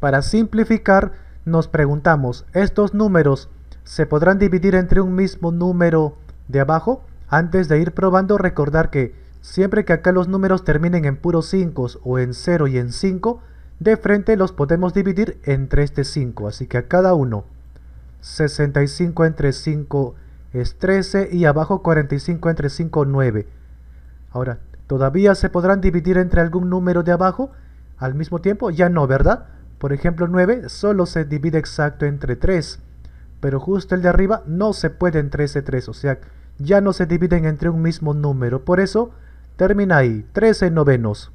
Para simplificar, nos preguntamos, ¿estos números se podrán dividir entre un mismo número de abajo? Antes de ir probando, recordar que siempre que acá los números terminen en puros 5 o en 0 y en 5, de frente los podemos dividir entre este 5, así que a cada uno 65 entre 5 es 13 y abajo 45 entre 5 9. Ahora, ¿todavía se podrán dividir entre algún número de abajo al mismo tiempo? Ya no, ¿verdad? Por ejemplo, 9 solo se divide exacto entre 3, pero justo el de arriba no se puede entre 13, 3, o sea, ya no se dividen entre un mismo número. Por eso termina ahí, 13 novenos.